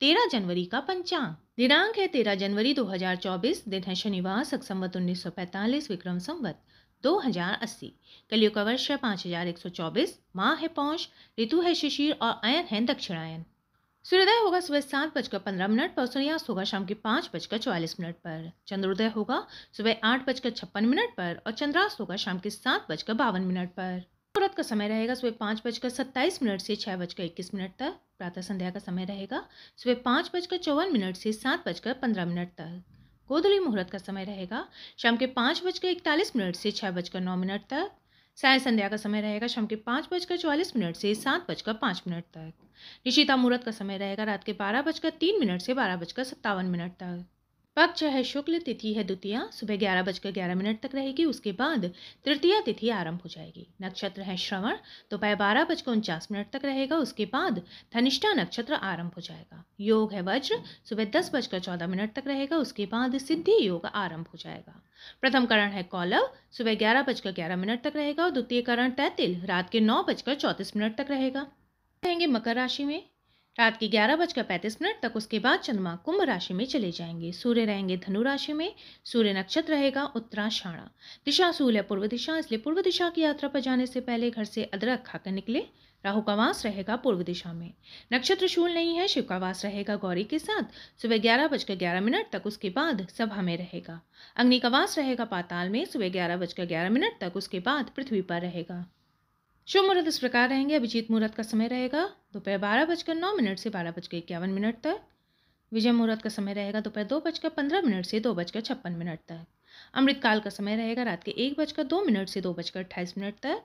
तेरह जनवरी का पंचांग दिनांक है तेरह जनवरी 2024 दिन है शनिवार सक संवत उन्नीस विक्रम संवत दो हजार अस्सी कलियुग का वर्ष है हजार एक सौ चौबीस माह है पौष ऋतु है शिशिर और अयन है दक्षिणायन सूर्योदय होगा सुबह सात बजकर पंद्रह मिनट पर सूर्यास्त होगा शाम के पाँच बजकर चौवालीस मिनट पर चंद्रोदय होगा सुबह आठ बजकर छप्पन मिनट पर और चंद्रास्त होगा शाम के सात बजकर बावन मिनट पर मुहूर्त का समय रहेगा सुबह पाँच बजकर सत्ताईस मिनट से छः बजकर इक्कीस मिनट तक प्रातः संध्या का समय रहेगा सुबह पाँच बजकर चौवन मिनट से सात बजकर पंद्रह मिनट तक गोधुली मुहूर्त का समय रहेगा शाम के पाँच बजकर इकतालीस मिनट से छः बजकर नौ मिनट तक साय संध्या का समय रहेगा शाम के पाँच बजकर चौवालीस मिनट से सात बजकर पाँच मिनट तक निशिता मुहूर्त का समय रहेगा रात के बारह बजकर तीन मिनट से बारह बजकर सत्तावन मिनट तक पक्ष है शुक्ल तिथि है द्वितीय सुबह ग्यारह बजकर ग्यारह मिनट तक रहेगी उसके बाद तृतीय तिथि आरंभ हो जाएगी नक्षत्र है श्रवण दोपहर तो बारह बजकर उनचास मिनट तक रहेगा उसके बाद धनिष्ठा नक्षत्र आरंभ हो जाएगा योग है वज्र सुबह दस बजकर चौदह मिनट तक रहेगा उसके बाद सिद्धि योग आरंभ हो जाएगा प्रथम करण है कौलव सुबह ग्यारह बजकर ग्यारह मिनट तक रहेगा और द्वितीय करण तैतिल रात के नौ बजकर चौंतीस मिनट तक रहेगा रहेंगे मकर राशि में रात के ग्यारह बजकर पैंतीस मिनट तक उसके बाद चंद्रमा कुंभ राशि में चले जाएंगे सूर्य रहेंगे धनु राशि में सूर्य नक्षत्र रहेगा उत्तराषाढ़ा दिशा सूर्य है पूर्व दिशा इसलिए पूर्व दिशा की यात्रा पर जाने से पहले घर से अदरक खाकर निकले राहु का वास रहेगा पूर्व दिशा में नक्षत्र शूल नहीं है शिव का वास रहेगा गौरी के साथ सुबह ग्यारह बजकर ग्यारह मिनट तक उसके बाद सभा में रहेगा अग्नि का वास रहेगा पाताल में सुबह ग्यारह बजकर ग्यारह मिनट तक उसके बाद पृथ्वी पर रहेगा शुभ मुहूर्त इस प्रकार रहेंगे अभिजीत मुहूर्त का समय रहेगा दोपहर बारह बजकर नौ मिनट से बारह बजकर इक्यावन मिनट तक विजय मुहूर्त का समय रहेगा दोपहर दो बजकर पंद्रह मिनट से दो बजकर छप्पन मिनट तक अमृतकाल का समय रहेगा रात के एक बजकर दो मिनट से दो बजकर अट्ठाईस मिनट तक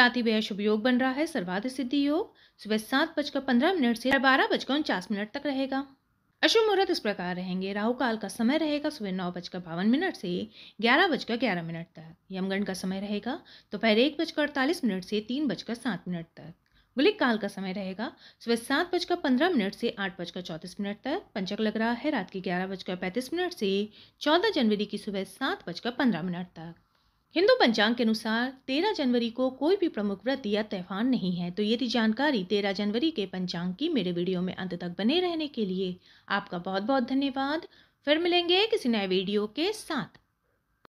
साथ ही बेहद शुभ योग बन रहा है सर्वाध सिद्धि योग सुबह सात बजकर पंद्रह मिनट से बारह बजकर उनचास मिनट तक रहेगा अशुभ मुहूर्त इस प्रकार रहेंगे राहु काल का समय रहेगा सुबह नौ बजकर बावन मिनट से ग्यारह बजकर ग्यारह मिनट तक यमगण का समय रहेगा दोपहर तो एक बजकर अड़तालीस मिनट से तीन बजकर सात मिनट तक गुलिक काल का समय रहेगा सुबह सात बजकर पंद्रह मिनट से आठ बजकर चौंतीस मिनट तक पंचक लग रहा है रात के ग्यारह बजकर पैंतीस मिनट से चौदह जनवरी की सुबह सात बजकर पंद्रह मिनट तक हिंदू पंचांग के अनुसार 13 जनवरी को कोई भी प्रमुख व्रत या त्यौहार नहीं है तो ये थी जानकारी 13 जनवरी के पंचांग की मेरे वीडियो में अंत तक बने रहने के लिए आपका बहुत बहुत धन्यवाद फिर मिलेंगे किसी नए वीडियो के साथ